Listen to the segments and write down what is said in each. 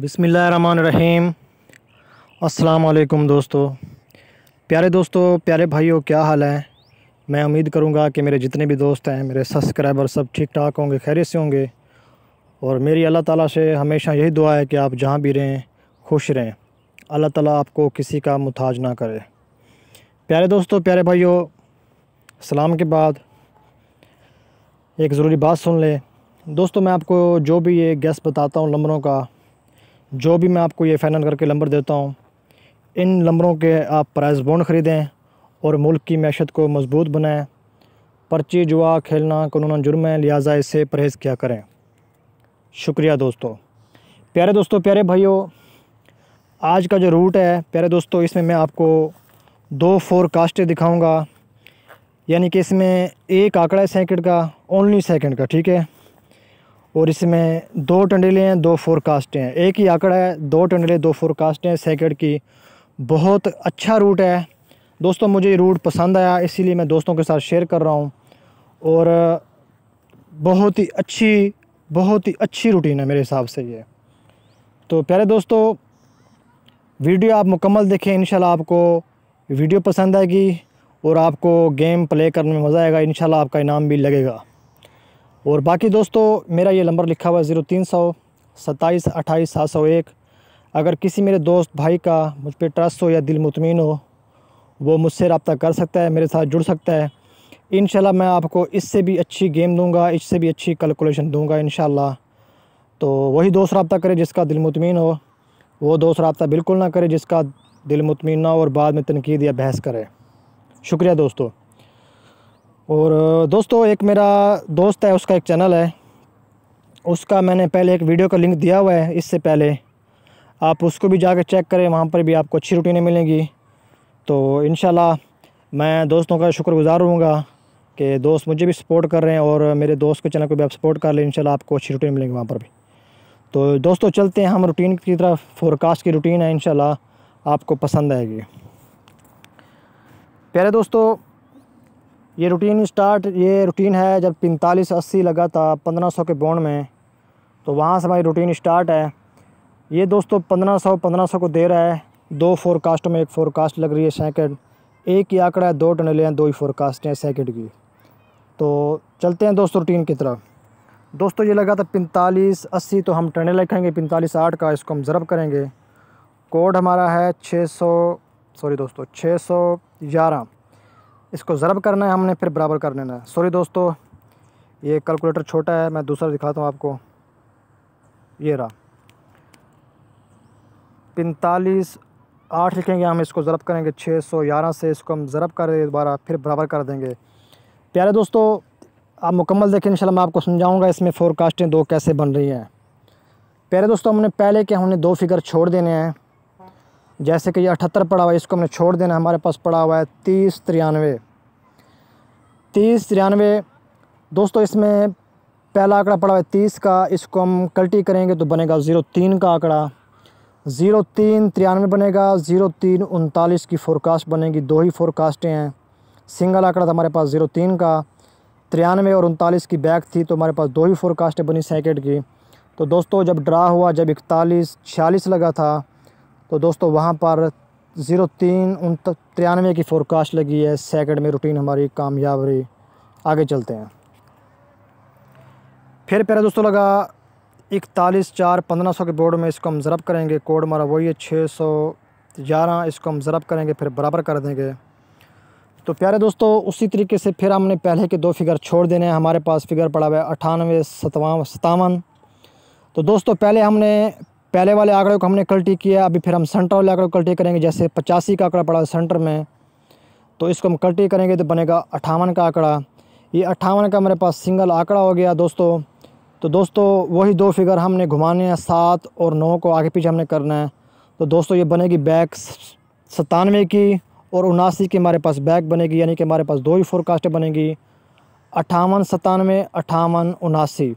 बिसमीम अस्सलाम दोस्तों प्यारे दोस्तों प्यारे भाइयों क्या हाल है मैं उम्मीद करूंगा कि मेरे जितने भी दोस्त हैं मेरे सब्सक्राइबर सब ठीक ठाक होंगे खैरियत से होंगे और मेरी अल्लाह ताला से हमेशा यही दुआ है कि आप जहाँ भी रहें खुश रहें अल्लाह ताला आपको किसी का मुताज ना करे प्यारे दोस्तों प्यारे भाइयों सलाम के बाद एक ज़रूरी बात सुन लें दोस्तों मैं आपको जो भी ये गेस्ट बताता हूँ नंबरों का जो भी मैं आपको ये फाइनल करके लंबर देता हूँ इन लंबरों के आप प्राइस बॉन्ड ख़रीदें और मुल्क की मैशत को मजबूत बनाएं पर्ची जुआ खेलना कानून जुर्म है लिहाजा इससे परहेज़ क्या करें शुक्रिया दोस्तों प्यारे दोस्तों प्यारे भाइयों आज का जो रूट है प्यारे दोस्तों इसमें मैं आपको दो फोर कास्टें दिखाऊँगा यानी कि इसमें एक आंकड़ा है सेकेंड का ओनली सेकेंड का ठीक है और इसमें दो टंडले हैं दो फोरकास्ट हैं एक ही आंकड़ा है दो टंडले दो फोरकास्ट हैं सैकड़ की बहुत अच्छा रूट है दोस्तों मुझे ये रूट पसंद आया इसीलिए मैं दोस्तों के साथ शेयर कर रहा हूँ और बहुत ही अच्छी बहुत ही अच्छी रूटीन है मेरे हिसाब से ये तो प्यारे दोस्तों वीडियो आप मुकम्मल देखें इन आपको वीडियो पसंद आएगी और आपको गेम प्ले करने में मज़ा आएगा इन आपका इनाम भी लगेगा और बाकी दोस्तों मेरा ये नंबर लिखा हुआ है ज़ीरो तीन सौ सत्ताईस अट्ठाईस सात सौ एक अगर किसी मेरे दोस्त भाई का मुझ पर ट्रस्ट हो या दिल मुतमिन हो वो मुझसे रबता कर सकता है मेरे साथ जुड़ सकता है इन मैं आपको इससे भी अच्छी गेम दूँगा इससे भी अच्छी कैलकुलेशन दूँगा इन तो वही दोस्त रबता करे जिसका दिल मुतमिन हो वो दोस्त रबता बिल्कुल ना करे जिसका दिल मुतमिन ना हो और बाद में तनकीद या बहस करे शुक्रिया दोस्तों और दोस्तों एक मेरा दोस्त है उसका एक चैनल है उसका मैंने पहले एक वीडियो का लिंक दिया हुआ है इससे पहले आप उसको भी जाकर चेक करें वहाँ पर भी आपको अच्छी रूटीनें मिलेंगी तो इन मैं दोस्तों का शुक्रगुजार हूँगा कि दोस्त मुझे भी सपोर्ट कर रहे हैं और मेरे दोस्त के चैनल को भी आप सपोर्ट कर लें इन आपको अच्छी रूटीन मिलेंगी वहाँ पर भी तो दोस्तों चलते हैं हम रूटीन की तरफ फोरकास्ट की रूटीन है इन आपको पसंद आएगी प्यारे दोस्तों ये रूटीन स्टार्ट ये रूटीन है जब पैंतालीस अस्सी लगा था पंद्रह सौ के बॉन्ड में तो वहाँ से हमारी रूटीन स्टार्ट है ये दोस्तों पंद्रह सौ पंद्रह सौ को दे रहा है दो फोरकास्ट में एक फोरकास्ट लग रही है सैकेंड एक ही आंकड़ा है दो टनलें हैं दो ही फोरकास्ट हैं सैकेंड की तो चलते हैं दोस्तों रूटीन की तरफ दोस्तों ये लगा था पैंतालीस अस्सी तो हम टने लिखेंगे पैंतालीस आठ का इसको हम ज़रब करेंगे कोड हमारा है छः सौ सॉरी दोस्तों छः सौ ग्यारह इसको ज़रब करना है हमने फिर बराबर कर लेना है सॉरी दोस्तों ये कैलकुलेटर छोटा है मैं दूसरा दिखाता हूँ आपको ये रहा पैंतालीस आठ लिखेंगे हम इसको ज़रब करेंगे छः सौ ग्यारह से इसको हम ज़रब कर दोबारा फिर बराबर कर देंगे प्यारे दोस्तों आप मुकम्मल देखें इंशाल्लाह मैं आपको समझाऊंगा इसमें फोरकास्टें दो कैसे बन रही हैं प्यारे दोस्तों हमने पहले के हमने दो फिगर छोड़ देने हैं जैसे कि ये अठहत्तर पड़ा हुआ है इसको हमने छोड़ देना हमारे पास पड़ा हुआ है तीस तिरानवे तीस तिरानवे दोस्तों इसमें पहला आंकड़ा पड़ा हुआ है तीस का इसको हम कल्टी करेंगे तो बनेगा ज़ीरो तीन का आंकड़ा ज़ीरो तीन तिरानवे बनेगा ज़ीरो तीन उनतालीस की फ़ोरकास्ट बनेगी दो ही फोरकास्टें हैं सिंगल आंकड़ा था हमारे पास ज़ीरो तीन का तिरानवे और उनतालीस की बैक थी तो हमारे पास दो ही फोरकास्टें बनी सैकेट की तो दोस्तों जब ड्रा हुआ जब इकतालीस छियालीस लगा था तो दोस्तों वहाँ पर ज़ीरो तीन उन तिरानवे की फोरकास्ट लगी है सेकंड में रूटीन हमारी कामयाब रही आगे चलते हैं फिर पहले दोस्तों लगा इकतालीस चार पंद्रह सौ के बोर्ड में इसको हम ज़रब करेंगे कोड हमारा वही है छः सौ ग्यारह इसको हम ज़रब करेंगे फिर बराबर कर देंगे तो प्यारे दोस्तों उसी तरीके से फिर हमने पहले के दो फिगर छोड़ देने हैं हमारे पास फिगर पड़ा हुआ है अठानवे सतावन तो दोस्तों पहले हमने पहले वाले आंकड़े को हमने कल्टी किया अभी फिर हम सेंटर वाले आंकड़े को कल्टी करेंगे जैसे पचासी का आंकड़ा पड़ा सेंटर में तो इसको हम कल्टी करेंगे तो बनेगा अट्ठावन का आंकड़ा ये अट्ठावन का मेरे पास सिंगल आंकड़ा हो गया दोस्तों तो दोस्तों वही दो फिगर हमने घुमाने हैं सात और नौ को आगे पीछे हमने करना है तो दोस्तों ये बनेगी बैक सतानवे की और उनासी की हमारे पास बैक बनेगी यानी कि हमारे पास दो ही फोरकास्टें बनेगी अट्ठावन सतानवे अट्ठावन उनासी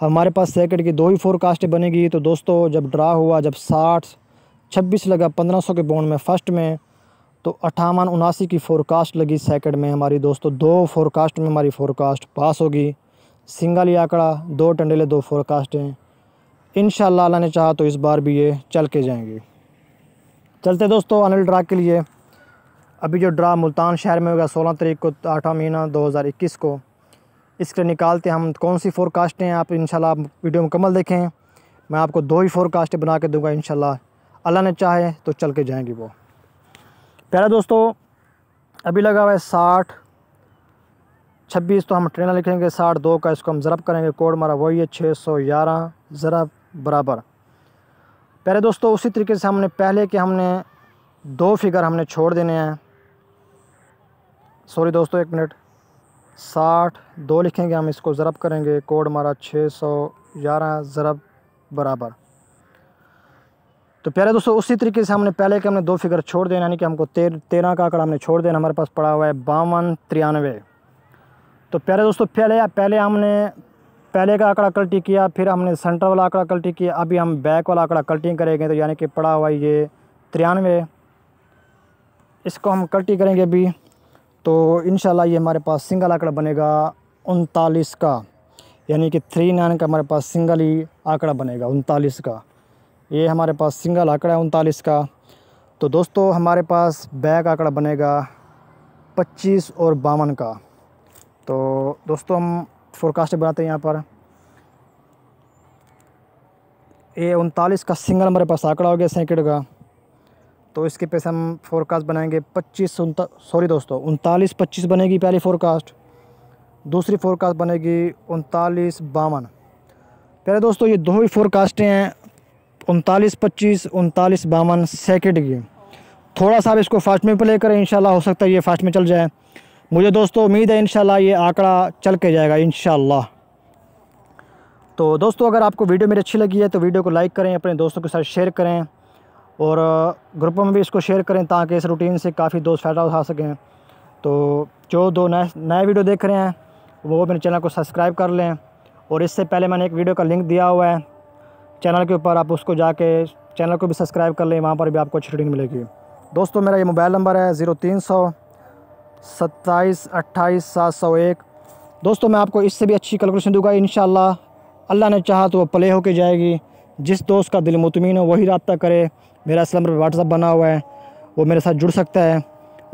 हमारे पास सेकेंड की दो ही फोरकास्टें बनेगी तो दोस्तों जब ड्रा हुआ जब साठ छब्बीस लगा पंद्रह सौ के बॉन्ड में फर्स्ट में तो अठावन उनासी की फोरकास्ट लगी सेकंड में हमारी दोस्तों दो फोरकास्ट में हमारी फोरकास्ट पास होगी सिंगल ही आंकड़ा दो टंडेले दो फोरकास्टें इन अल्लाह ने चाहा तो इस बार भी ये चल के जाएंगे चलते दोस्तों अनिल ड्रा के लिए अभी जो ड्रा मुल्तान शहर में होगा सोलह तरीक को आठवा महीना 2021 को इसके निकालते हैं हम तो कौन सी फोरकास्ट हैं आप इन आप वीडियो मुकम्मल देखें मैं आपको दो ही फोरकास्टें बना के दूंगा इन अल्लाह ने चाहे तो चल के जाएंगी वो प्यारे दोस्तों अभी लगा हुआ है साठ छब्बीस तो हम ट्रेनर लिखेंगे साठ दो का इसको हम ज़रब करेंगे कोड मारा वही है छः सौ ग्यारह ज़रब बराबर प्यारे दोस्तों उसी तरीके से हमने पहले के हमने दो फिगर हमने छोड़ देने हैं सॉरी दोस्तों एक मिनट साठ दो लिखेंगे हम इसको ज़रब करेंगे कोड हमारा छः सौ ग्यारह ज़रब बराबर तो प्यारे दोस्तों उसी तरीके से हमने पहले के हमने दो फिगर छोड़ देना यानी कि हमको तेर तेरह का आंकड़ा हमने छोड़ देना हमारे पास पड़ा हुआ है बावन तिरानवे तो प्यारे दोस्तों पहले पहले हमने पहले का आंकड़ा कल्टी किया फिर हमने सेंटर वाला आंकड़ा कल्टी किया अभी हम बैक वाला आंकड़ा कल्टिंग करेंगे तो यानी कि पड़ा हुआ ये तिरानवे इसको हम कल्टी करेंगे अभी तो इन ये हमारे पास सिंगल आंकड़ा बनेगा उनतालीस का यानी कि थ्री नाइन का हमारे पास सिंगल ही आंकड़ा बनेगा उनतालीस का ये हमारे पास सिंगल आंकड़ा है उनतालीस का तो दोस्तों हमारे पास बैक आंकड़ा बनेगा पच्चीस और बावन का तो दोस्तों हम फोरकास्ट बनाते हैं यहाँ पर ये उनतालीस का सिंगल हमारे पास आंकड़ा हो गया सैकड़ का तो इसके पैसे हम फोरकास्ट बनाएंगे पच्चीस सॉरी दोस्तों उनतालीस पच्चीस बनेगी पहली फोरकास्ट दूसरी फोरकास्ट बनेगी उनतालीस बावन पहले दोस्तों ये दो ही फोरकास्टें हैं उनतालीस पच्चीस उनतालीस बावन सेकेंड की थोड़ा सा इसको फास्ट में प्ले करें इन हो सकता है ये फास्ट में चल जाए मुझे दोस्तों उम्मीद है इन ये आंकड़ा चल के जाएगा इन तो दोस्तों अगर आपको वीडियो मेरी अच्छी लगी है तो वीडियो को लाइक करें अपने दोस्तों के साथ शेयर करें और ग्रुप में भी इसको शेयर करें ताकि इस रूटीन से काफ़ी दोस्त फ़ायदा उठा सकें तो जो दो नए नए वीडियो देख रहे हैं वो मेरे चैनल को सब्सक्राइब कर लें और इससे पहले मैंने एक वीडियो का लिंक दिया हुआ है चैनल के ऊपर आप उसको जाके चैनल को भी सब्सक्राइब कर लें वहाँ पर भी आपको अच्छी रूटीन मिलेगी दोस्तों मेरा ये मोबाइल नंबर है ज़ीरो तीन सौ सत्ताईस अट्ठाईस सात सौ एक दोस्तों मैं आपको इससे भी अच्छी कैलकुलेशन दूंगा इन अल्लाह ने चाहा तो वो प्ले होके जाएगी जिस दोस्त का दिल मुतमिन हो वही रबता करे मेरा इस नंबर पर व्हाट्सअप बना हुआ है वो मेरे साथ जुड़ सकता है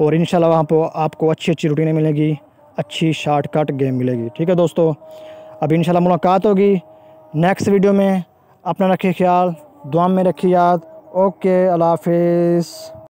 और इन शाला वहाँ पर आपको अच्छी अच्छी रूटीनें मिलेंगी अच्छी शॉर्टकट गेम मिलेगी ठीक है दोस्तों अब इन मुलाकात होगी नेक्स्ट वीडियो में अपना रखिए ख्याल दुआ में रखिए याद ओके अल्लाह हाफिज़